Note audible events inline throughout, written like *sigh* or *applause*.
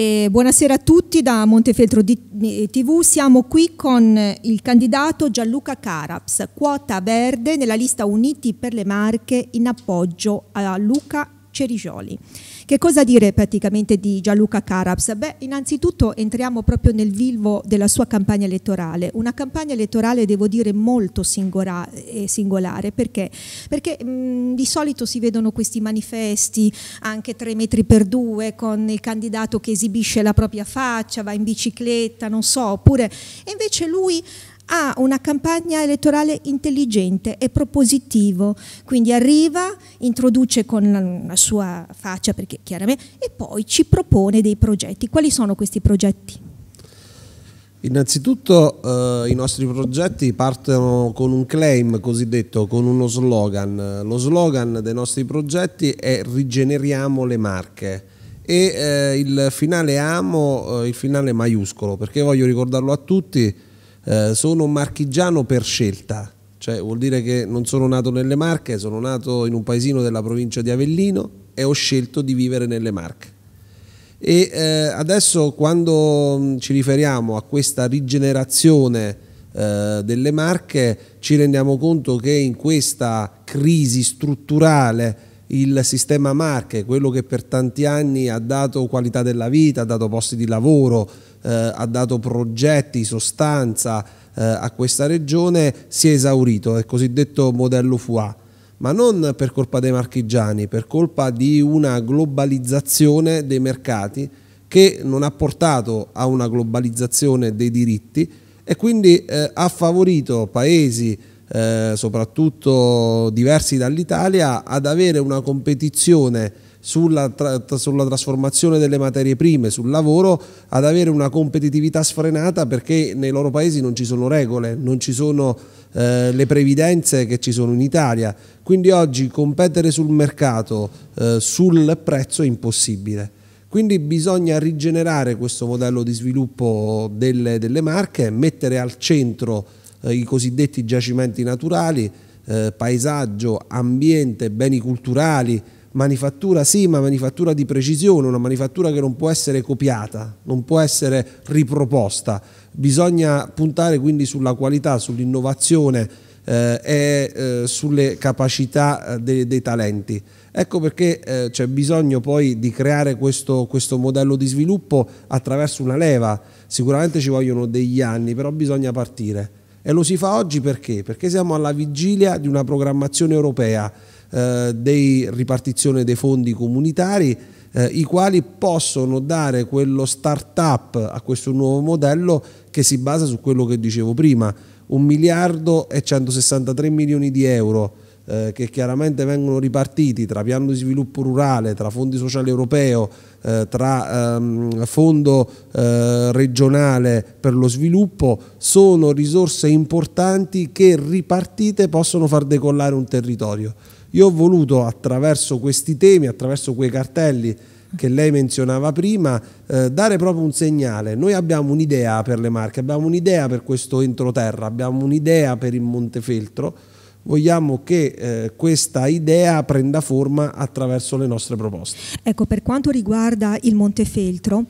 E buonasera a tutti da Montefeltro TV, siamo qui con il candidato Gianluca Caraps, quota verde nella lista Uniti per le Marche in appoggio a Luca Cericioli. Che cosa dire praticamente di Gianluca Carabs? Beh, innanzitutto entriamo proprio nel vivo della sua campagna elettorale, una campagna elettorale devo dire molto eh, singolare, perché? Perché mh, mm, di solito si vedono questi manifesti anche tre metri per due con il candidato che esibisce la propria faccia, va in bicicletta, non so, oppure e invece lui ha una campagna elettorale intelligente e propositivo, quindi arriva, introduce con la, sua faccia, perché chiaramente, e poi ci propone dei progetti. Quali sono questi progetti? Innanzitutto eh, i nostri progetti partono con un claim cosiddetto, con uno slogan. Lo slogan dei nostri progetti è rigeneriamo le marche e eh, il finale amo, eh, il finale maiuscolo, perché voglio ricordarlo a tutti, eh, sono marchigiano per scelta, cioè vuol dire che non sono nato nelle Marche, sono nato in un paesino della provincia di Avellino e ho scelto di vivere nelle Marche. E eh, adesso quando mm, ci riferiamo a questa rigenerazione eh, delle Marche ci rendiamo conto che in questa crisi strutturale il sistema Marche, quello che per tanti anni ha dato qualità della vita, ha dato posti di lavoro, eh, ha dato progetti, sostanza eh, a questa regione, si è esaurito, è il cosiddetto modello FUA, ma non per colpa dei marchigiani, per colpa di una globalizzazione dei mercati che non ha portato a una globalizzazione dei diritti e quindi eh, ha favorito paesi eh, soprattutto diversi dall'Italia ad avere una competizione sulla, tra, sulla, trasformazione delle materie prime, sul lavoro, ad avere una competitività sfrenata perché nei loro paesi non ci sono regole, non ci sono eh, le previdenze che ci sono in Italia. Quindi oggi competere sul mercato, eh, sul prezzo è impossibile. Quindi bisogna rigenerare questo modello di sviluppo delle, delle marche, mettere al centro eh, i cosiddetti giacimenti naturali, eh, paesaggio, ambiente, beni culturali, manifattura sì, ma manifattura di precisione, una manifattura che non può essere copiata, non può essere riproposta. Bisogna puntare quindi sulla qualità, sull'innovazione eh, e eh, sulle capacità eh, de dei talenti. Ecco perché eh, c'è bisogno poi di creare questo, questo modello di sviluppo attraverso una leva. Sicuramente ci vogliono degli anni, però bisogna partire. E lo si fa oggi perché? Perché siamo alla vigilia di una programmazione europea eh, di ripartizione dei fondi comunitari eh, i quali possono dare quello start-up a questo nuovo modello che si basa su quello che dicevo prima, 1 miliardo e 163 milioni di euro eh, che chiaramente vengono ripartiti tra piano di sviluppo rurale, tra fondi sociali europeo, eh, tra ehm, fondo regionale per lo sviluppo, sono risorse importanti che ripartite possono far decollare un territorio. Io ho voluto attraverso questi temi, attraverso quei cartelli che lei menzionava prima, eh, dare proprio un segnale. Noi abbiamo un'idea per le Marche, abbiamo un'idea per questo entroterra, abbiamo un'idea per il Montefeltro. Vogliamo che eh, questa idea prenda forma attraverso le nostre proposte. Ecco, per quanto riguarda il Montefeltro,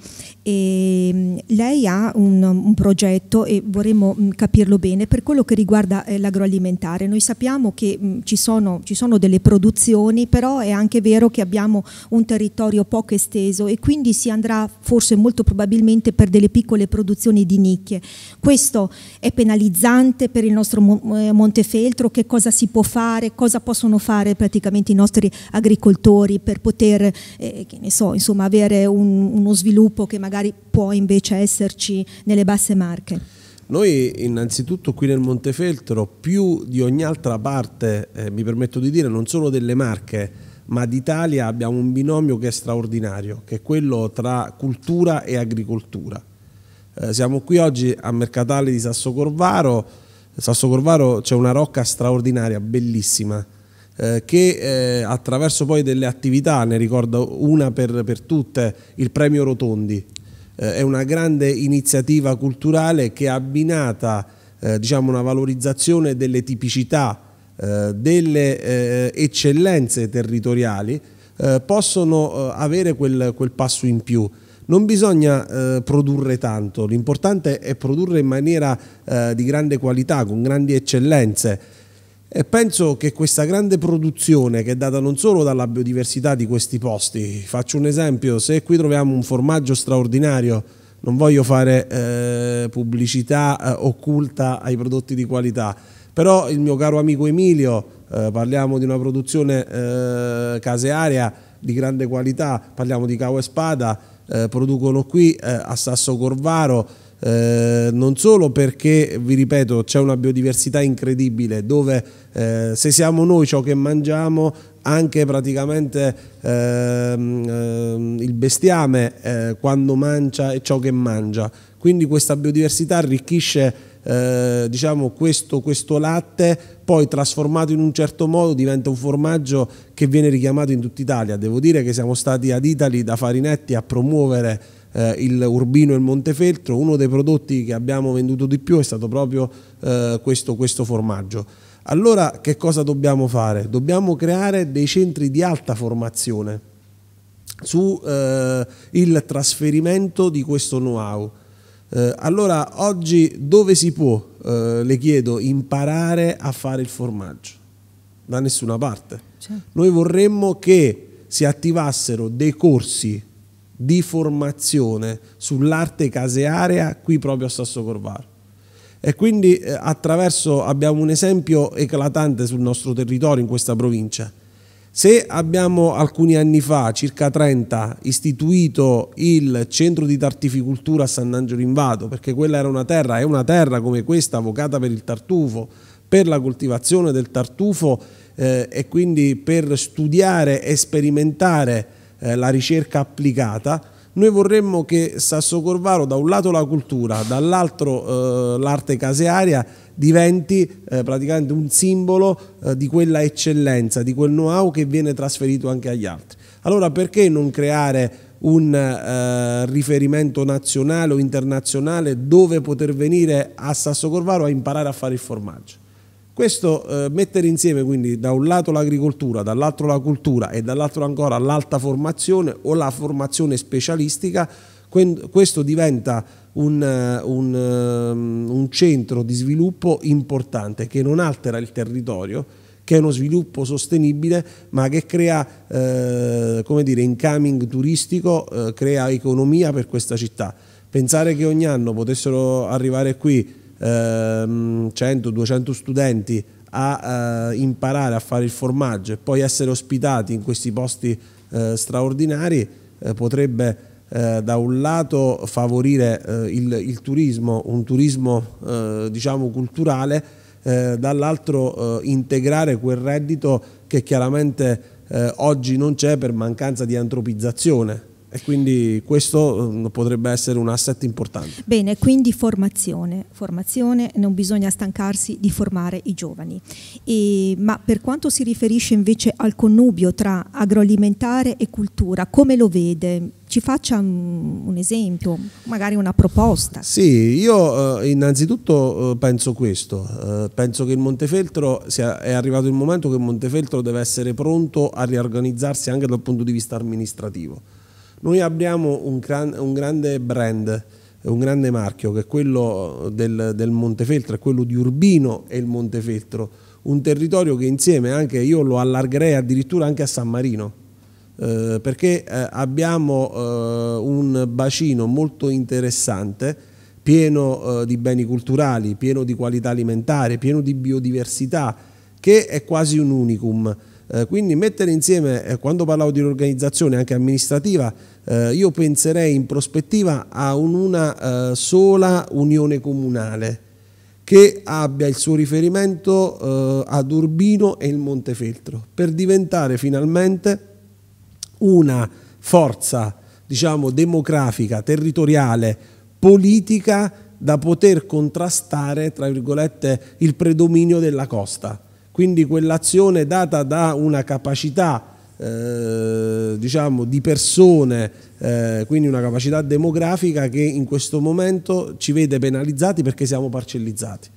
e ehm, lei ha un, un, progetto e vorremmo mm, capirlo bene per quello che riguarda eh, l'agroalimentare. Noi sappiamo che mm, ci sono, ci sono delle produzioni, però è anche vero che abbiamo un territorio poco esteso e quindi si andrà forse molto probabilmente per delle piccole produzioni di nicchie. Questo è penalizzante per il nostro eh, Montefeltro, che cosa si può fare, cosa possono fare praticamente i nostri agricoltori per poter eh, so, insomma, avere un, uno sviluppo che magari magari può invece esserci nelle basse marche? Noi innanzitutto qui nel Montefeltro, più di ogni altra parte, eh, mi permetto di dire, non solo delle Marche, ma d'Italia abbiamo un binomio che è straordinario, che è quello tra cultura e agricoltura. Eh, siamo qui oggi a Mercatale di Sasso Corvaro, Sasso Corvaro c'è una rocca straordinaria, bellissima, eh, che eh, attraverso poi delle attività, ne ricordo una per, per tutte, il premio Rotondi, eh, è una grande iniziativa culturale che è abbinata eh, diciamo una valorizzazione delle tipicità, eh, delle eh, eccellenze territoriali, eh, possono eh, avere quel, quel, passo in più. Non bisogna produrre tanto, l'importante è produrre in maniera di grande qualità, con grandi eccellenze e penso che questa grande produzione che è data non solo dalla biodiversità di questi posti, faccio un esempio, se qui troviamo un formaggio straordinario, non voglio fare eh, pubblicità eh, occulta ai prodotti di qualità, però il mio caro amico Emilio, eh, parliamo di una produzione eh, casearia di grande qualità, parliamo di Cavo e Spada, eh, producono qui eh, a Sasso Corvaro, eh, non solo perché, vi ripeto, c'è una biodiversità incredibile dove eh, se siamo noi ciò che mangiamo, anche praticamente ehm, ehm il bestiame eh, quando mangia è ciò che mangia. Quindi questa biodiversità arricchisce eh, diciamo questo, questo, latte poi trasformato in un certo modo diventa un formaggio che viene richiamato in tutta Italia. Devo dire che siamo stati ad Italy da Farinetti a promuovere eh, il Urbino e il Montefeltro, uno dei prodotti che abbiamo venduto di più è stato proprio eh, questo, questo formaggio. Allora che cosa dobbiamo fare? Dobbiamo creare dei centri di alta formazione sul eh, trasferimento di questo know-how. Eh, allora oggi dove si può, eh, le chiedo, imparare a fare il formaggio? Da nessuna parte. Certo. Noi vorremmo che si attivassero dei corsi di formazione sull'arte casearia qui proprio a Sasso Corvaro. E quindi eh, attraverso abbiamo un esempio eclatante sul nostro territorio in questa provincia. Se abbiamo alcuni anni fa, circa 30, istituito il centro di tartificultura a San Angelo in Vado, perché quella era una terra, è una terra come questa vocata per il tartufo, per la coltivazione del tartufo eh, e quindi per studiare e sperimentare eh, la ricerca applicata, noi vorremmo che Sasso Corvaro da un lato la cultura, dall'altro eh, l'arte casearia diventi eh, praticamente un simbolo eh, di quella eccellenza, di quel know-how che viene trasferito anche agli altri. Allora perché non creare un eh, riferimento nazionale o internazionale dove poter venire a Sasso Corvaro a imparare a fare il formaggio. Questo eh, mettere insieme quindi da un lato l'agricoltura, dall'altro la cultura e dall'altro ancora l'alta formazione o la formazione specialistica, questo diventa un, eh, un, ehm, un centro di sviluppo importante che non altera il territorio, che è uno sviluppo sostenibile ma che crea eh, come dire, incoming turistico, eh, crea economia per questa città. Pensare che ogni anno potessero arrivare qui ehm, 100-200 studenti a eh, imparare a fare il formaggio e poi essere ospitati in questi posti eh, straordinari eh, potrebbe eh, da un lato favorire eh, il, il, turismo, un turismo eh, diciamo culturale, dall'altro integrare quel reddito che chiaramente oggi non c'è per mancanza di antropizzazione e quindi questo mm, potrebbe essere un asset importante. Bene, quindi formazione, formazione, non bisogna stancarsi di formare i giovani. E, ma per quanto si riferisce invece al connubio tra agroalimentare e cultura, come lo vede? Ci faccia un, un esempio, magari una proposta. Sì, io eh, innanzitutto eh, penso questo, eh, penso che il Montefeltro sia, è arrivato il momento che il Montefeltro deve essere pronto a riorganizzarsi anche dal punto di vista amministrativo noi abbiamo un, gran, un grande brand, un grande marchio che è quello del, del Montefeltro, è quello di Urbino e il Montefeltro, un territorio che insieme anche io lo allargherei addirittura anche a San Marino. Eh, perché eh, abbiamo eh, un bacino molto interessante, pieno eh, di beni culturali, pieno di qualità alimentare, pieno di biodiversità, che è quasi un unicum. Eh, quindi mettere insieme, eh, quando parlavo di un'organizzazione anche amministrativa, eh, io penserei in prospettiva a un, una eh, sola unione comunale che abbia il suo riferimento eh, ad Urbino e il Montefeltro, per diventare finalmente una forza diciamo, demografica, territoriale, politica da poter contrastare, tra virgolette, il predominio della costa quindi quell'azione data da una capacità eh, diciamo, di persone, eh, quindi una capacità demografica che in questo momento ci vede penalizzati perché siamo parcellizzati.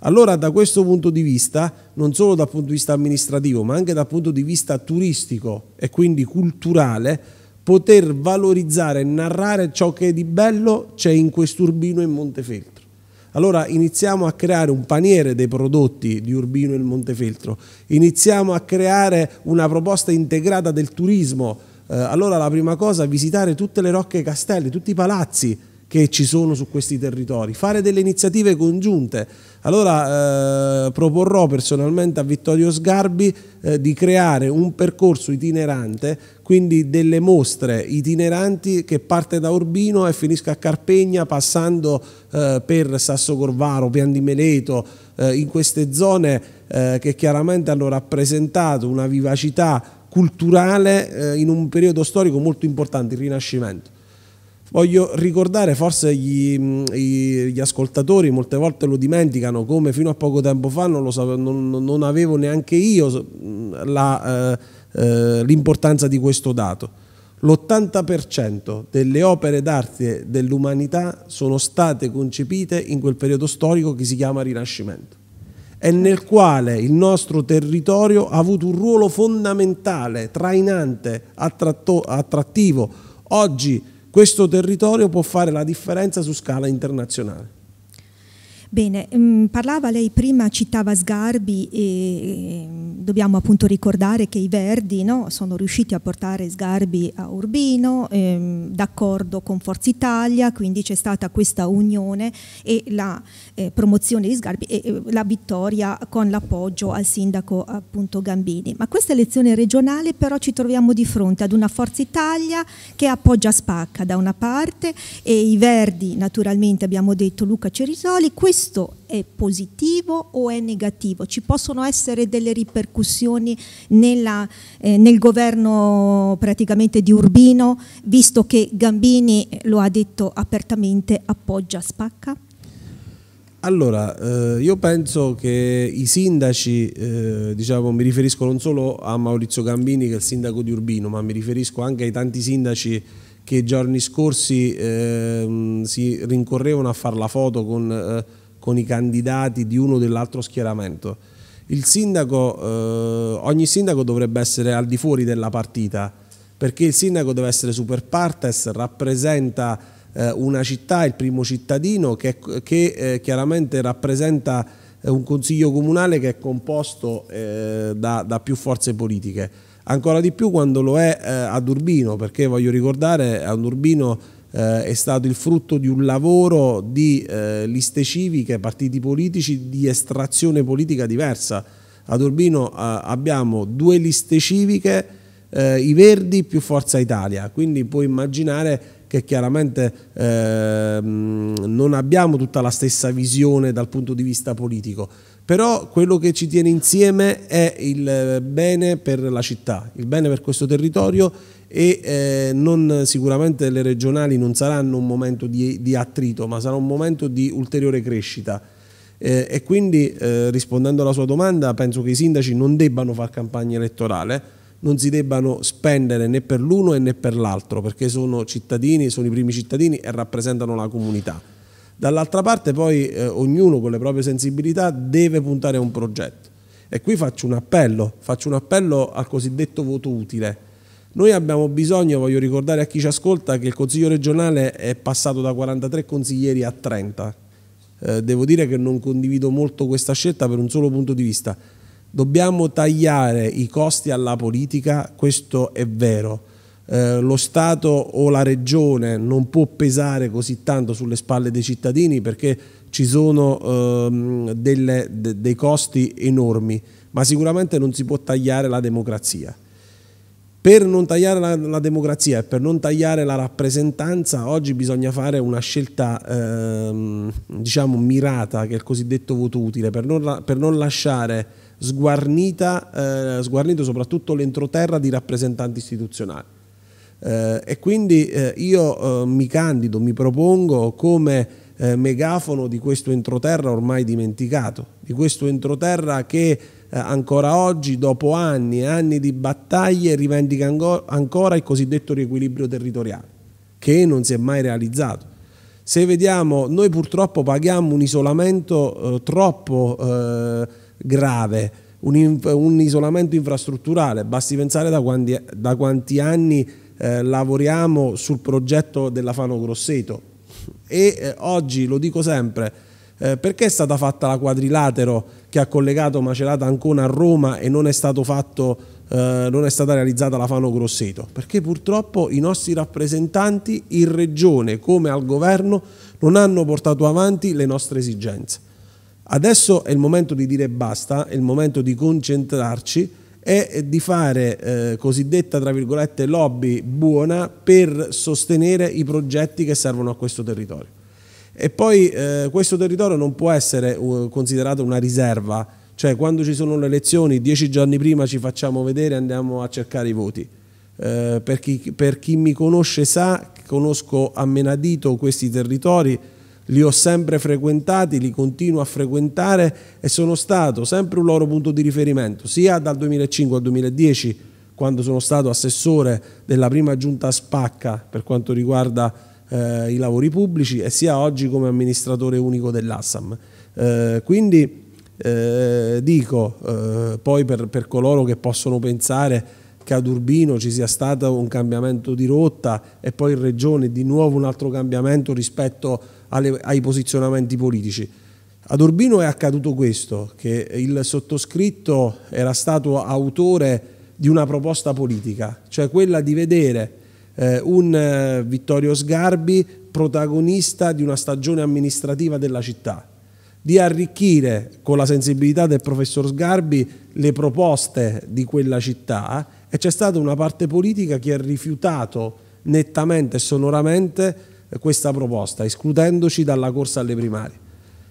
Allora da questo punto di vista, non solo dal punto di vista amministrativo, ma anche dal punto di vista turistico e quindi culturale, poter valorizzare e narrare ciò che di bello c'è in quest'urbino e Montefeltro. Allora iniziamo a creare un paniere dei prodotti di Urbino e Montefeltro, iniziamo a creare una proposta integrata del turismo. Eh, allora la prima cosa è visitare tutte le rocche e i castelli, tutti i palazzi che ci sono su questi territori, fare delle iniziative congiunte allora eh, proporrò personalmente a Vittorio Sgarbi eh, di creare un percorso itinerante, quindi delle mostre itineranti che parte da Urbino e finisca a Carpegna passando eh, per Sasso Corvaro, Pian di Meleto, eh, in queste zone eh, che chiaramente hanno rappresentato una vivacità culturale eh, in un periodo storico molto importante, il Rinascimento. Voglio ricordare, forse gli, mm, gli, ascoltatori molte volte lo dimenticano, come fino a poco tempo fa non, sapevo, non, non avevo neanche io mm, la, eh, eh, l'importanza di questo dato. L'80% delle opere d'arte dell'umanità sono state concepite in quel periodo storico che si chiama Rinascimento e nel quale il nostro territorio ha avuto un ruolo fondamentale, trainante, attratto, attrattivo. Oggi questo territorio può fare la differenza su scala internazionale. Bene, mh, mm, parlava lei prima, citava Sgarbi e dobbiamo appunto ricordare che i Verdi no, sono riusciti a portare Sgarbi a Urbino, ehm, d'accordo con Forza Italia, quindi c'è stata questa unione e la eh, promozione di Sgarbi e eh, la vittoria con l'appoggio al sindaco appunto Gambini. Ma questa elezione regionale però ci troviamo di fronte ad una Forza Italia che appoggia Spacca da una parte e i Verdi naturalmente abbiamo detto Luca Cerisoli, questo questo è positivo o è negativo? Ci possono essere delle ripercussioni nella, eh, nel governo praticamente di Urbino, visto che Gambini, eh, lo ha detto apertamente, appoggia Spacca? Allora, eh, io penso che i sindaci, eh, diciamo, mi riferisco non solo a Maurizio Gambini che è il sindaco di Urbino, ma mi riferisco anche ai tanti sindaci che giorni scorsi eh, si rincorrevano a fare la foto con eh, con i candidati di uno o dell'altro schieramento. Sindaco, eh, ogni sindaco dovrebbe essere al di fuori della partita, perché il sindaco deve essere super partes, rappresenta eh, una città, il primo cittadino che, che eh, chiaramente rappresenta eh, un consiglio comunale che è composto eh, da, da più forze politiche ancora di più quando lo è eh, ad Urbino, perché voglio ricordare ad Urbino eh, è stato il frutto di un lavoro di eh, liste civiche, partiti politici di estrazione politica diversa. Ad Urbino eh, abbiamo due liste civiche, eh, i Verdi più Forza Italia, quindi puoi immaginare che chiaramente ehm, non abbiamo tutta la stessa visione dal punto di vista politico però quello che ci tiene insieme è il bene per la città, il bene per questo territorio e eh, non, sicuramente le regionali non saranno un momento di, di, attrito, ma sarà un momento di ulteriore crescita. Eh, e quindi, eh, rispondendo alla sua domanda, penso che i sindaci non debbano fare campagna elettorale, non si debbano spendere né per l'uno né per l'altro, perché sono cittadini, sono i primi cittadini e rappresentano la comunità. Dall'altra parte poi eh, ognuno con le proprie sensibilità deve puntare a un progetto. E qui faccio un appello, faccio un appello al cosiddetto voto utile. Noi abbiamo bisogno, voglio ricordare a chi ci ascolta, che il Consiglio regionale è passato da 43 consiglieri a 30. Eh, devo dire che non condivido molto questa scelta per un solo punto di vista. Dobbiamo tagliare i costi alla politica, questo è vero. Eh, lo Stato o la Regione non può pesare così tanto sulle spalle dei cittadini perché ci sono ehm, delle, de, dei costi enormi, ma sicuramente non si può tagliare la democrazia per non tagliare la, la democrazia e per non tagliare la rappresentanza, oggi bisogna fare una scelta ehm, diciamo mirata, che è il cosiddetto voto utile, per non, per non lasciare sguarnita, eh, sguarnito soprattutto l'entroterra di rappresentanti istituzionali. Eh, e quindi eh, io eh, mi candido, mi propongo come eh, megafono di questo entroterra ormai dimenticato, di questo entroterra che eh, ancora oggi, dopo anni e anni di battaglie, rivendica ancora il cosiddetto riequilibrio territoriale, che non si è mai realizzato. Se vediamo, noi purtroppo paghiamo un isolamento eh, troppo eh, grave, un, un, isolamento infrastrutturale, basti pensare da quanti, da quanti anni eh, lavoriamo sul progetto della Fano Grosseto e eh, oggi lo dico sempre, eh, perché è stata fatta la quadrilatero che ha collegato Macerata Ancona a Roma e non è, fatto, eh, non è stata realizzata la Fano Grosseto, perché purtroppo i nostri rappresentanti in regione come al governo non hanno portato avanti le nostre esigenze. Adesso è il momento di dire basta, è il momento di concentrarci e di fare eh, cosiddetta tra virgolette lobby buona per sostenere i progetti che servono a questo territorio. E poi eh, questo territorio non può essere eh, considerato una riserva, cioè quando ci sono le elezioni, dieci giorni prima ci facciamo vedere e andiamo a cercare i voti. Eh, per, chi, per, chi, mi conosce sa, conosco a menadito questi territori, li ho sempre frequentati, li continuo a frequentare e sono stato sempre un loro punto di riferimento, sia dal 2005 al 2010, quando sono stato assessore della prima giunta Spacca per quanto riguarda eh, i lavori pubblici e sia oggi come amministratore unico dell'Assam. Eh, quindi eh, dico, eh, poi per, per, coloro che possono pensare che ad Urbino ci sia stato un cambiamento di rotta e poi in regione di nuovo un altro cambiamento rispetto alle, ai posizionamenti politici. Ad Urbino è accaduto questo, che il sottoscritto era stato autore di una proposta politica, cioè quella di vedere eh, un eh, Vittorio Sgarbi protagonista di una stagione amministrativa della città, di arricchire con la sensibilità del professor Sgarbi le proposte di quella città e c'è stata una parte politica che ha rifiutato nettamente e sonoramente eh, questa proposta, escludendoci dalla corsa alle primarie.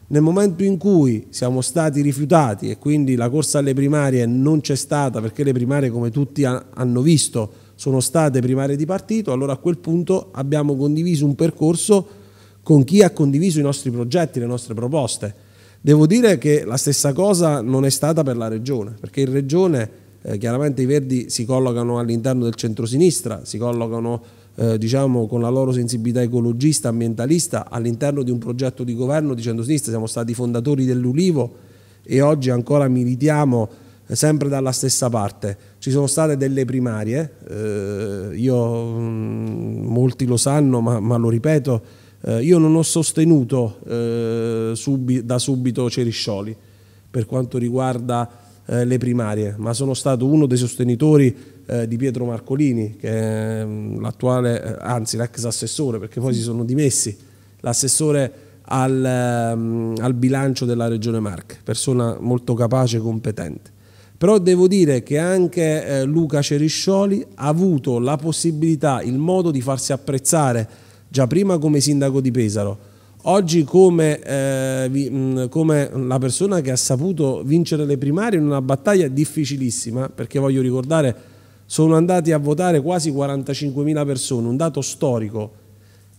Nel momento in cui siamo stati rifiutati e quindi la corsa alle primarie non c'è stata perché le primarie come tutti hanno visto sono state primarie di partito, allora a quel punto abbiamo condiviso un percorso con chi ha condiviso i nostri progetti, le nostre proposte. Devo dire che la stessa cosa non è stata per la Regione, perché in Regione eh, chiaramente i Verdi si collocano all'interno del centrosinistra, si collocano eh, diciamo, con la loro sensibilità ecologista, ambientalista, all'interno di un progetto di governo di centrosinistra, siamo stati fondatori dell'Ulivo e oggi ancora militiamo sempre dalla stessa parte. Ci sono state delle primarie, eh, io, mm, molti lo sanno, ma, ma lo ripeto, eh, io non ho sostenuto eh, subi, da subito Ceriscioli per quanto riguarda eh, le primarie, ma sono stato uno dei sostenitori eh, di Pietro Marcolini, che è mm, l'attuale, eh, anzi l'ex assessore, perché poi si sono dimessi, l'assessore al, mm, al bilancio della Regione Marche, persona molto capace e competente però devo dire che anche eh, Luca Ceriscioli ha avuto la possibilità, il modo di farsi apprezzare già prima come sindaco di Pesaro, oggi come, eh, vi, mh, come la persona che ha saputo vincere le primarie in una battaglia difficilissima, perché voglio ricordare sono andati a votare quasi 45.000 persone, un dato storico,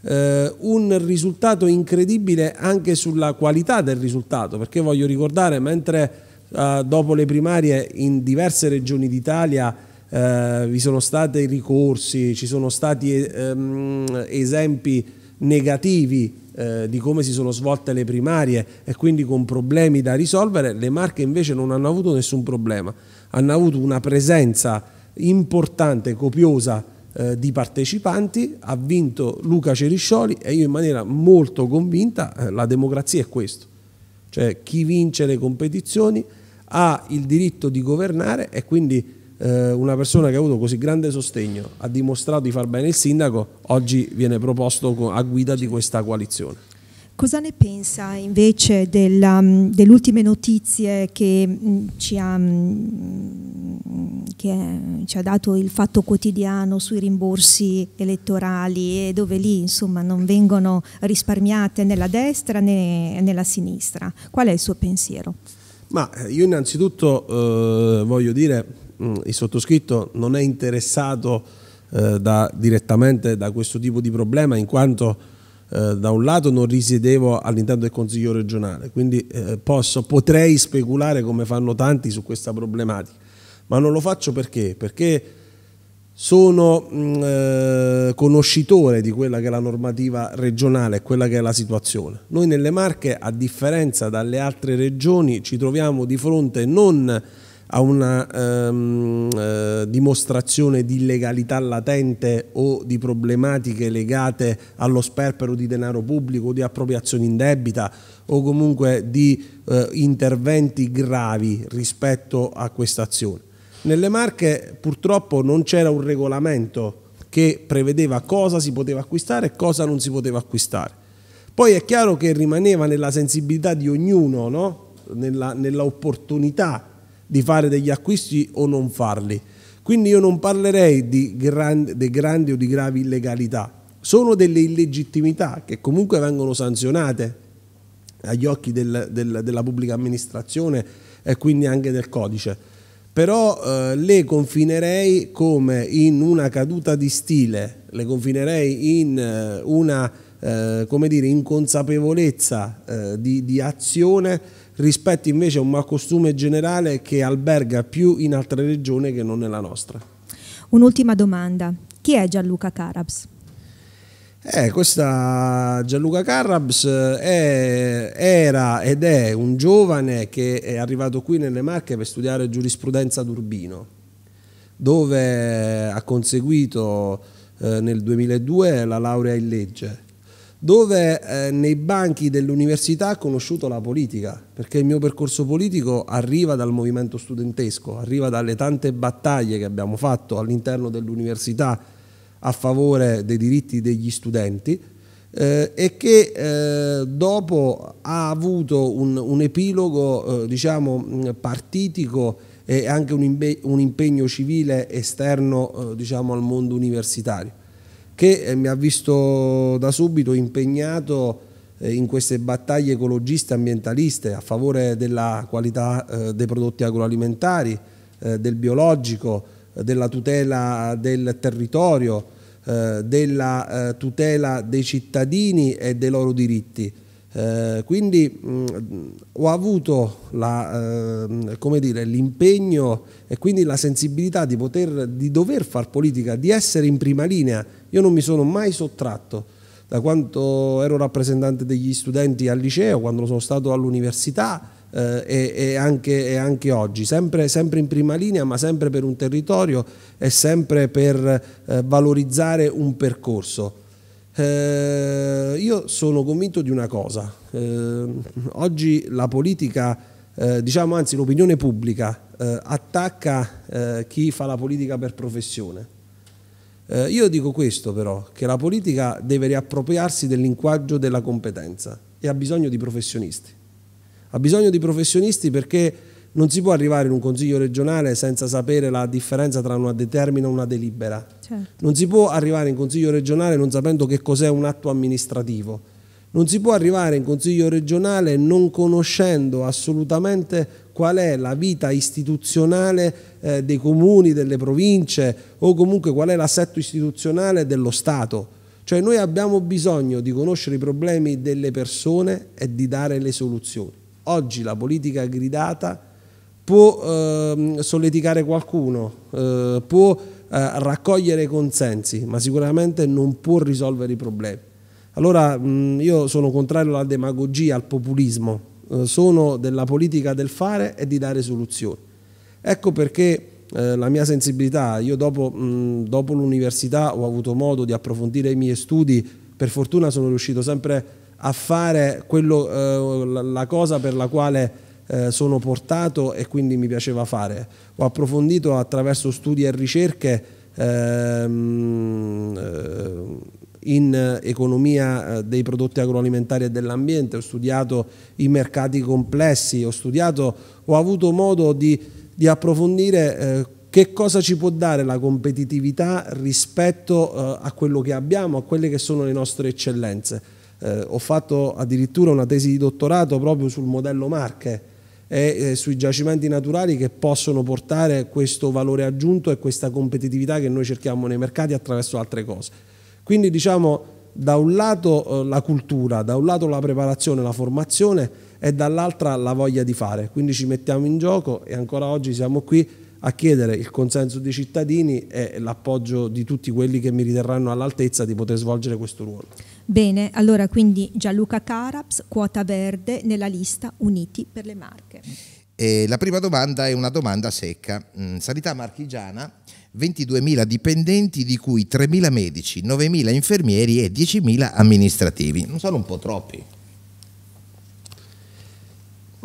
eh, un risultato incredibile anche sulla qualità del risultato, perché voglio ricordare, mentre eh, dopo le primarie in diverse regioni d'Italia eh, vi sono stati ricorsi, ci sono stati ehm, esempi negativi eh, di come si sono svolte le primarie e quindi con problemi da risolvere, le Marche invece non hanno avuto nessun problema, hanno avuto una presenza importante, copiosa eh, di partecipanti, ha vinto Luca Ceriscioli e io in maniera molto convinta eh, la democrazia è questo, cioè chi vince le competizioni ha il diritto di governare e quindi eh, una persona che ha avuto così grande sostegno, ha dimostrato di far bene il sindaco, oggi viene proposto a guida di questa coalizione. Cosa ne pensa invece mm, delle ultime notizie che mm, ci, ha, mm, che ci, ha, dato il Fatto Quotidiano sui rimborsi elettorali e dove lì insomma, non vengono risparmiate né la destra né, né la sinistra? Qual è il suo pensiero? Ma eh, io innanzitutto eh, voglio dire, mh, mm, il sottoscritto non è interessato eh, da, direttamente da questo tipo di problema in quanto eh, da un lato non risiedevo all'interno del Consiglio regionale, quindi eh, posso, potrei speculare come fanno tanti su questa problematica, ma non lo faccio perché? Perché sono mm, eh, conoscitore di quella che è la normativa regionale e quella che è la situazione. Noi nelle Marche, a differenza dalle altre regioni, ci troviamo di fronte non a una ehm, eh, dimostrazione di illegalità latente o di problematiche legate allo sperpero di denaro pubblico, di appropriazione in debita o comunque di eh, interventi gravi rispetto a questa azione nelle Marche purtroppo non c'era un regolamento che prevedeva cosa si poteva acquistare e cosa non si poteva acquistare. Poi è chiaro che rimaneva nella sensibilità di ognuno, no? nella, nella opportunità di fare degli acquisti o non farli. Quindi io non parlerei di grandi, grandi o di gravi illegalità, sono delle illegittimità che comunque vengono sanzionate agli occhi del, del, della pubblica amministrazione e quindi anche del codice però eh, le confinerei come in una caduta di stile, le confinerei in eh, una eh, come dire, inconsapevolezza eh, di, di, azione rispetto invece a un malcostume generale che alberga più in altre regioni che non nella nostra. Un'ultima domanda, chi è Gianluca Carabs? Eh, questa Gianluca Carrabs è, eh, era ed è un giovane che è arrivato qui nelle Marche per studiare giurisprudenza ad Urbino, dove ha conseguito eh, nel 2002 la laurea in legge, dove eh, nei banchi dell'università ha conosciuto la politica, perché il mio percorso politico arriva dal movimento studentesco, arriva dalle tante battaglie che abbiamo fatto all'interno dell'università a favore dei diritti degli studenti eh, e che eh, dopo ha avuto un, un epilogo eh, diciamo, partitico e anche un, un impegno civile esterno eh, diciamo, al mondo universitario, che eh, mi ha visto da subito impegnato eh, in queste battaglie ecologiste e ambientaliste a favore della qualità dei prodotti agroalimentari, del biologico, della tutela del territorio, eh, della eh, tutela dei cittadini e dei loro diritti. Eh, quindi mh, mm, ho avuto ehm, l'impegno e quindi la sensibilità di, poter, di dover fare politica, di essere in prima linea. Io non mi sono mai sottratto da quando ero rappresentante degli studenti al liceo, quando sono stato all'università, eh, e, e, anche, e, anche, oggi, sempre, sempre, in prima linea ma sempre per un territorio e sempre per eh, valorizzare un percorso. Eh, io sono convinto di una cosa, eh, oggi la politica, eh, diciamo anzi l'opinione pubblica eh, attacca chi fa la politica per professione. Eh, io dico questo però, che la politica deve riappropriarsi del linguaggio della competenza e ha bisogno di professionisti. Ha bisogno di professionisti perché non si può arrivare in un consiglio regionale senza sapere la differenza tra una determina e una delibera. Certo. Non si può arrivare in consiglio regionale non sapendo che cos'è un atto amministrativo. Non si può arrivare in consiglio regionale non conoscendo assolutamente qual è la vita istituzionale eh, dei comuni, delle province o comunque qual è l'assetto istituzionale dello Stato. Cioè noi abbiamo bisogno di conoscere i problemi delle persone e di dare le soluzioni. Oggi la politica gridata può eh, solleticare qualcuno, eh, può eh, raccogliere consensi, ma sicuramente non può risolvere i problemi. Allora mh, io sono contrario alla demagogia, al populismo, eh, sono della politica del fare e di dare soluzioni. Ecco perché eh, la mia sensibilità, io dopo, mh, dopo l'università ho avuto modo di approfondire i miei studi, per fortuna sono riuscito sempre a a fare quello, eh, la cosa per la quale eh, sono portato e quindi mi piaceva fare. Ho approfondito attraverso studi e ricerche ehm, eh, in economia eh, dei prodotti agroalimentari e dell'ambiente, ho studiato i mercati complessi, ho studiato, ho avuto modo di, di approfondire eh, che cosa ci può dare la competitività rispetto eh, a quello che abbiamo, a quelle che sono le nostre eccellenze. Eh, ho fatto addirittura una tesi di dottorato proprio sul modello Marche e eh, sui giacimenti naturali che possono portare questo valore aggiunto e questa competitività che noi cerchiamo nei mercati attraverso altre cose. Quindi diciamo da un lato eh, la cultura, da un lato la preparazione, la formazione e dall'altra la voglia di fare. Quindi ci mettiamo in gioco e ancora oggi siamo qui a chiedere il consenso dei cittadini e l'appoggio di tutti quelli che mi riterranno all'altezza di poter svolgere questo ruolo. Bene, allora quindi Gianluca Caraps, quota verde nella lista Uniti per le Marche. E la prima domanda è una domanda secca. Mm, sanità marchigiana, 22.000 dipendenti di cui 3.000 medici, 9.000 infermieri e 10.000 amministrativi. Non sono un po' troppi?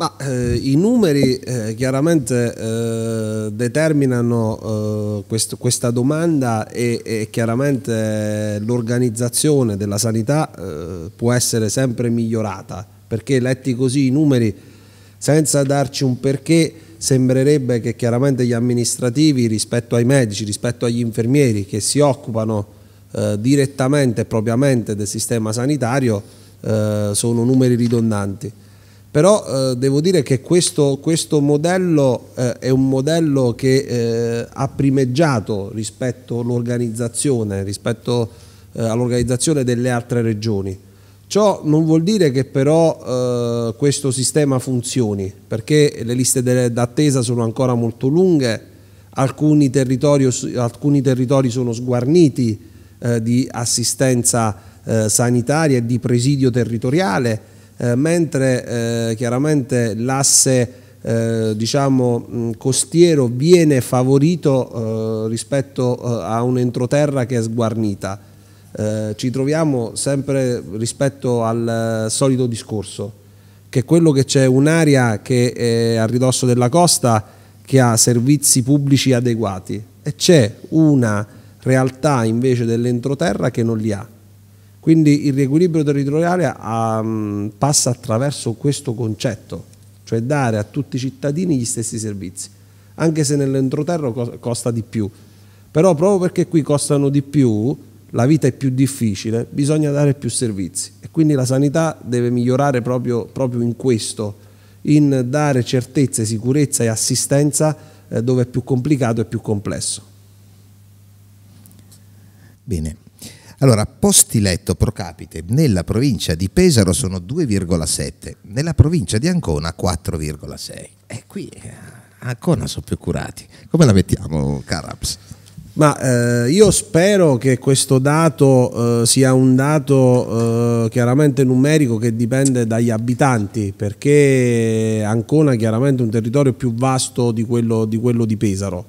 Ma, eh, I numeri eh, chiaramente eh, determinano eh, questo, questa domanda e, e chiaramente l'organizzazione della sanità eh, può essere sempre migliorata, perché letti così i numeri senza darci un perché sembrerebbe che chiaramente gli amministrativi rispetto ai medici, rispetto agli infermieri che si occupano eh, direttamente e propriamente del sistema sanitario sono numeri ridondanti però eh, devo dire che questo, questo modello eh, è un modello che eh, ha primeggiato rispetto all'organizzazione, rispetto eh, all'organizzazione delle altre regioni. Ciò non vuol dire che però eh, questo sistema funzioni, perché le liste d'attesa sono ancora molto lunghe, alcuni territori, alcuni territori sono sguarniti eh, di assistenza eh, sanitaria e di presidio territoriale eh, mentre eh, chiaramente l'asse eh, diciamo, costiero viene favorito eh, rispetto eh, a un'entroterra che è sguarnita. ci troviamo sempre rispetto al solito discorso, che è quello che c'è un'area che è a ridosso della costa che ha servizi pubblici adeguati e c'è una realtà invece dell'entroterra che non li ha. Quindi il riequilibrio territoriale um, passa attraverso questo concetto, cioè dare a tutti i cittadini gli stessi servizi, anche se nell'entroterro costa di più. Però proprio perché qui costano di più, la vita è più difficile, bisogna dare più servizi e quindi la sanità deve migliorare proprio, proprio in questo, in dare certezza, sicurezza e assistenza eh, dove è più complicato e più complesso. Bene. Allora, posti letto pro capite nella provincia di Pesaro sono 2,7, nella provincia di Ancona 4,6. E qui eh, Ancona sono più curati. Come la mettiamo, Carabs? Ma eh, io spero che questo dato eh, sia un dato eh, chiaramente numerico che dipende dagli abitanti, perché Ancona è chiaramente un territorio più vasto di quello di, quello di Pesaro.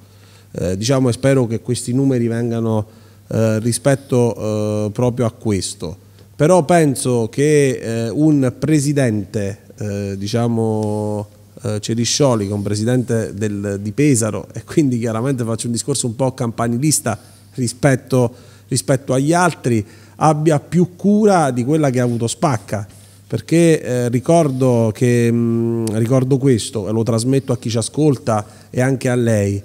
Eh, diciamo e spero che questi numeri vengano eh, rispetto eh, proprio a questo. Però penso che eh, un presidente, eh, diciamo Ceriscioli, che è un presidente del, di Pesaro, *laughs* e quindi chiaramente faccio un discorso un po' campanilista rispetto, rispetto agli altri, abbia più cura di quella che ha avuto Spacca, perché eh, ricordo, che, mh, mm, ricordo questo e lo trasmetto a chi ci ascolta e anche a lei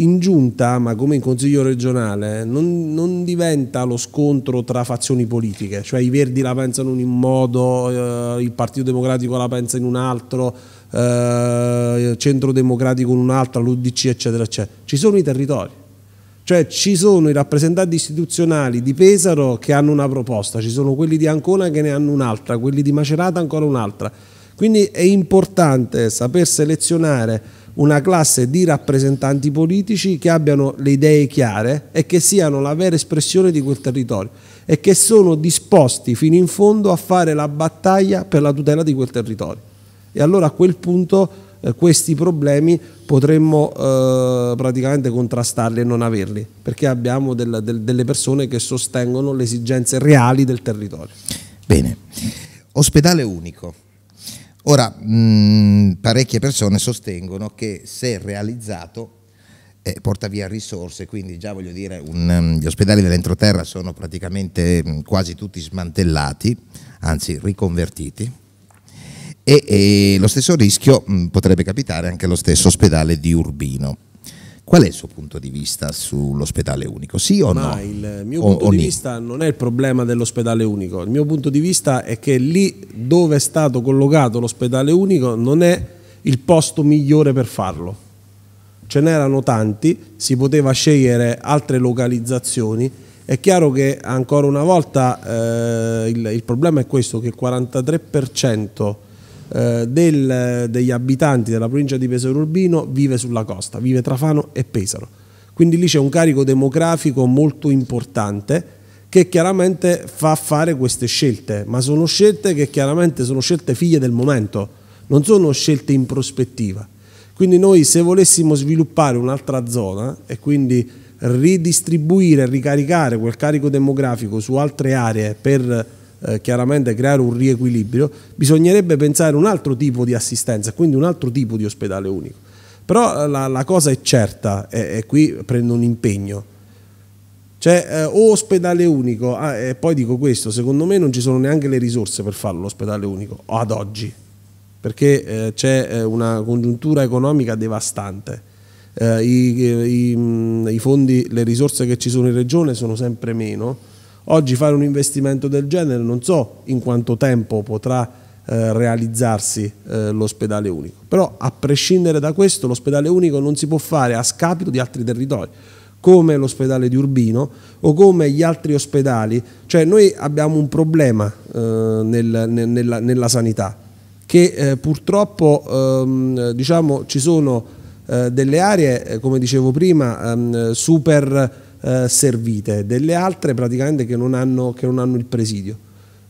in giunta, ma come in consiglio regionale, non, non diventa lo scontro tra fazioni politiche, cioè i Verdi la pensano in un modo, eh, il Partito Democratico la pensa in un altro, eh, Centro Democratico in un altro, l'UDC eccetera eccetera. Ci sono i territori. Cioè ci sono i rappresentanti istituzionali di Pesaro che hanno una proposta, ci sono quelli di Ancona che ne hanno un'altra, quelli di Macerata ancora un'altra. Quindi è importante saper selezionare una classe di rappresentanti politici che abbiano le idee chiare e che siano la vera espressione di quel territorio e che sono disposti fino in fondo a fare la battaglia per la tutela di quel territorio. E allora a quel punto eh, questi problemi potremmo eh, praticamente contrastarli e non averli, perché abbiamo del, del, delle persone che sostengono le esigenze reali del territorio. Bene, ospedale unico Ora, mh, mm, parecchie persone sostengono che se realizzato eh, porta via risorse, quindi già voglio dire, un, um, gli ospedali dell'entroterra sono praticamente mh, mm, quasi tutti smantellati, anzi riconvertiti, e, e lo stesso rischio mh, potrebbe capitare anche allo stesso ospedale di Urbino. Qual è il suo punto di vista sull'ospedale unico? Sì o Ma no? Il mio o, punto o di ni. vista non è il problema dell'ospedale unico, il mio punto di vista è che lì dove è stato collocato l'ospedale unico non è il posto migliore per farlo. Ce n'erano tanti, si poteva scegliere altre localizzazioni. È chiaro che ancora una volta eh, il, il problema è questo, che il 43% eh, del, degli abitanti della provincia di Pesaro Urbino vive sulla costa, vive tra Fano e Pesaro. Quindi lì c'è un carico demografico molto importante che chiaramente fa fare queste scelte, ma sono scelte che chiaramente sono scelte figlie del momento, non sono scelte in prospettiva. Quindi noi se volessimo sviluppare un'altra zona e quindi ridistribuire, ricaricare quel carico demografico su altre aree per eh, chiaramente creare un riequilibrio, bisognerebbe pensare un altro tipo di assistenza, quindi un altro tipo di ospedale unico. Però eh, la, la cosa è certa, e, e, qui prendo un impegno, cioè eh, o ospedale unico, ah, e poi dico questo, secondo me non ci sono neanche le risorse per farlo l'ospedale unico, ad oggi, perché eh, c'è eh, una congiuntura economica devastante. Eh, I, i, i fondi, le risorse che ci sono in regione sono sempre meno Oggi fare un investimento del genere non so in quanto tempo potrà eh, realizzarsi eh, l'ospedale unico, però a prescindere da questo l'ospedale unico non si può fare a scapito di altri territori come l'ospedale di Urbino o come gli altri ospedali, cioè noi abbiamo un problema eh, nella, sanità che purtroppo ehm, diciamo, ci sono delle aree, come dicevo prima, ehm, super eh, servite, delle altre praticamente che non hanno, che non hanno il presidio.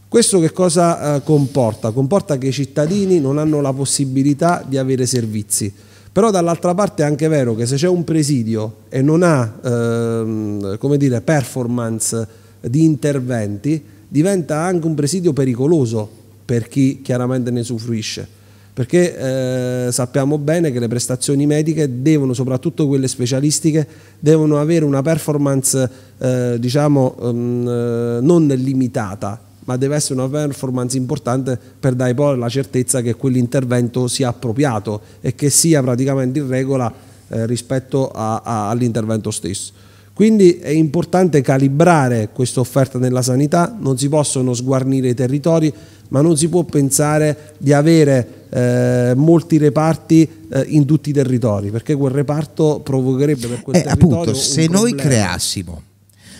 Questo che cosa eh, comporta? Comporta che i cittadini non hanno la possibilità di avere servizi. Però dall'altra parte è anche vero che se c'è un presidio e non ha ehm, come dire, performance di interventi, diventa anche un presidio pericoloso per chi chiaramente ne usufruisce perché eh, sappiamo bene che le prestazioni mediche devono, soprattutto quelle specialistiche, devono avere una performance eh, diciamo um, non limitata, ma deve essere una performance importante per dare poi la certezza che quell'intervento sia appropriato e che sia praticamente in regola eh, rispetto all'intervento stesso. Quindi è importante calibrare questa offerta nella sanità, non si possono sguarnire i territori, ma non si può pensare di avere eh, molti reparti eh, in tutti i territori, perché quel reparto provocherebbe per quel eh, territorio appunto, se noi problema. creassimo,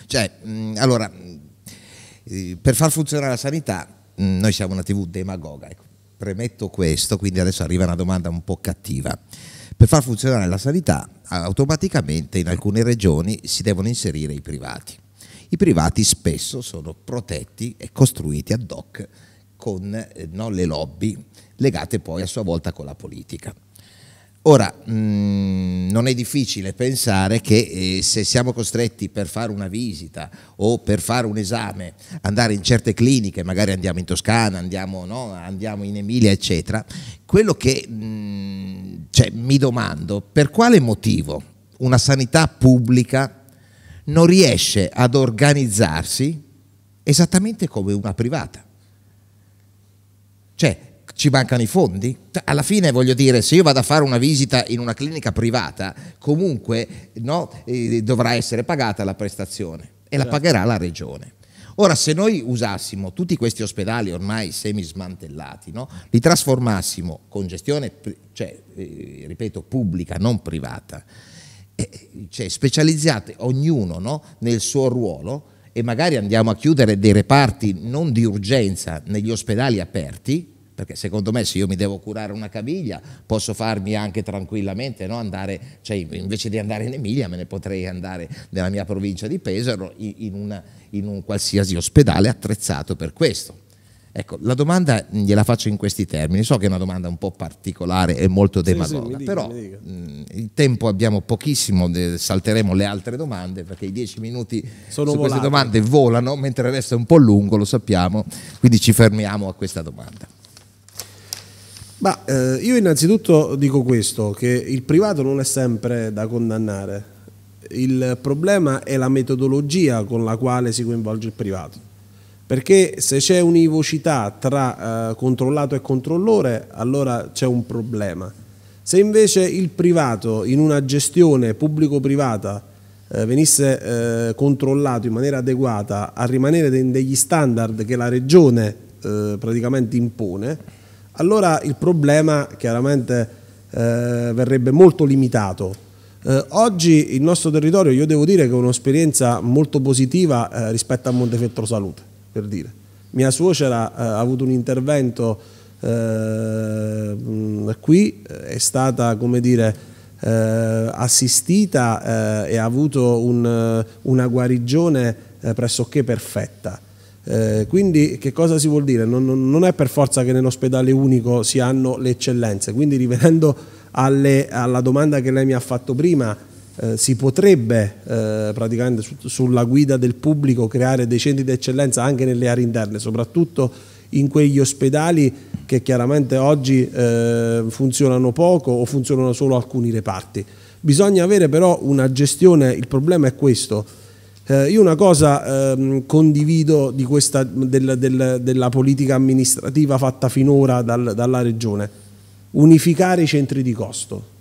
cioè, mh, allora, mh, eh, per far funzionare la sanità, mh, noi siamo una TV demagoga, ecco. premetto questo, quindi adesso arriva una domanda un po' cattiva. Per far funzionare la sanità, automaticamente in alcune regioni si devono inserire i privati. I privati spesso sono protetti e costruiti ad hoc con eh, no, le lobby legate poi a sua volta con la politica. Ora, mh, mm, non è difficile pensare che eh, se siamo costretti per fare una visita o per fare un esame, andare in certe cliniche, magari andiamo in Toscana, andiamo, no, andiamo in Emilia, eccetera, quello che mh, mm, cioè, mi domando, per quale motivo una sanità pubblica non riesce ad organizzarsi esattamente come una privata? Cioè, ci mancano i fondi? Alla fine voglio dire, se io vado a fare una visita in una clinica privata, comunque no, eh, dovrà essere pagata la prestazione e la certo. pagherà la regione. Ora, se noi usassimo tutti questi ospedali ormai semi smantellati, no? li trasformassimo con gestione, cioè, eh, ripeto, pubblica, non privata, eh, cioè, specializzate ognuno no? nel suo ruolo, e magari andiamo a chiudere dei reparti non di urgenza negli ospedali aperti, perché secondo me se io mi devo curare una caviglia posso farmi anche tranquillamente, no? andare, cioè, invece di andare in Emilia me ne potrei andare nella mia provincia di Pesaro in, una, in un qualsiasi ospedale attrezzato per questo. Ecco, la domanda mm, gliela faccio in questi termini, so che è una domanda un po' particolare e molto demagoga, sì, sì, però mh, mm, il tempo abbiamo pochissimo, salteremo le altre domande perché i dieci minuti Sono su volati. queste domande volano, mentre il resto è un po' lungo, lo sappiamo, quindi ci fermiamo a questa domanda. Ma, eh, io innanzitutto dico questo, che il privato non è sempre da condannare, il problema è la metodologia con la quale si coinvolge il privato perché se c'è univocità tra eh, controllato e controllore allora c'è un problema. Se invece il privato in una gestione pubblico-privata eh, venisse eh, controllato in maniera adeguata a rimanere degli standard che la regione eh, praticamente impone, allora il problema chiaramente eh, verrebbe molto limitato. Eh, oggi il nostro territorio, io devo dire che è un'esperienza molto positiva eh, rispetto a Montefeltro Salute per dire. Mia suocera eh, ha avuto un intervento eh, qui, è stata, come dire, eh, assistita eh, e ha avuto un, una guarigione eh, pressoché perfetta. Eh, quindi che cosa si vuol dire? Non, non, non, è per forza che nell'ospedale unico si hanno le eccellenze, quindi rivedendo alle, alla domanda che lei mi ha fatto prima, eh, si potrebbe eh, praticamente su, sulla guida del pubblico creare dei centri d'eccellenza anche nelle aree interne, soprattutto in quegli ospedali che chiaramente oggi eh, funzionano poco o funzionano solo alcuni reparti. Bisogna avere però una gestione, il problema è questo. Eh, io una cosa ehm, condivido questa, del, del, della politica amministrativa fatta finora dal, dalla Regione, unificare i centri di costo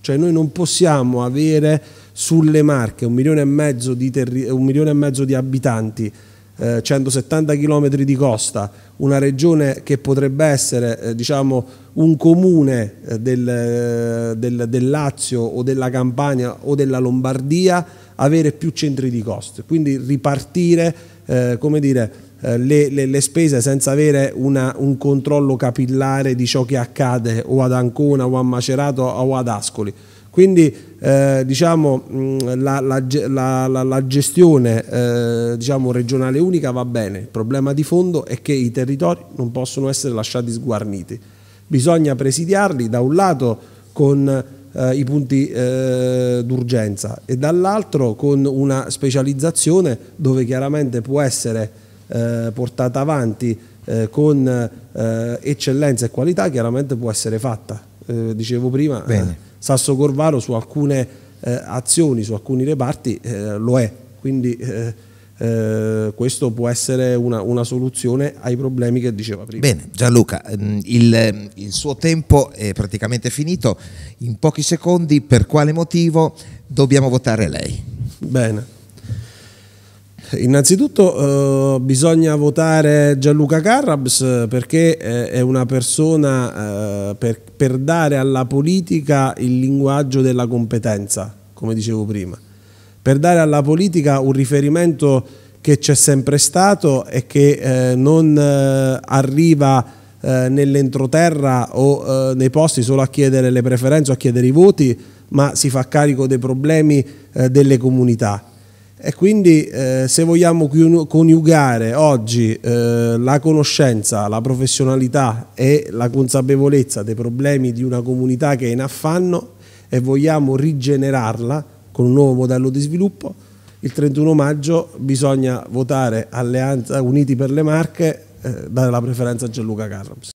cioè noi non possiamo avere sulle Marche un milione e mezzo di, e mezzo di abitanti, eh, 170 km di costa, una regione che potrebbe essere eh, diciamo, un comune eh, del, eh, del, del, Lazio o della Campania o della Lombardia, avere più centri di costa. Quindi ripartire, eh, come dire, eh, le, le, le, spese senza avere una, un controllo capillare di ciò che accade o ad Ancona o a Macerato o ad Ascoli. Quindi eh, diciamo, mm, la, la, la, la gestione eh, diciamo, regionale unica va bene, il problema di fondo è che i territori non possono essere lasciati sguarniti. Bisogna presidiarli da un lato con eh, i punti eh, d'urgenza e dall'altro con una specializzazione dove chiaramente può essere eh, portata avanti eh, con eh, eccellenza e qualità chiaramente può essere fatta. Eh, dicevo prima, eh, Sasso Corvaro su alcune azioni, su alcuni reparti lo è, quindi eh, questo può essere una, una, soluzione ai problemi che diceva prima. Bene, Gianluca, ehm, il, ehm, il, suo tempo è praticamente finito, in pochi secondi per quale motivo dobbiamo votare lei? Bene. Innanzitutto eh, bisogna votare Gianluca Carrabs eh, perché eh, è una persona eh, per, per, dare alla politica il linguaggio della competenza, come dicevo prima, per dare alla politica un riferimento che c'è sempre stato e che eh, non eh, arriva nell'entroterra o nei posti solo a chiedere le preferenze o a chiedere i voti, ma si fa carico dei problemi delle comunità e quindi eh, se vogliamo coniugare oggi eh, la conoscenza, la professionalità e la consapevolezza dei problemi di una comunità che è in affanno e vogliamo rigenerarla con un nuovo modello di sviluppo, il 31 maggio bisogna votare Alleanza Uniti per le Marche, eh, dare la preferenza a Gianluca Carrams.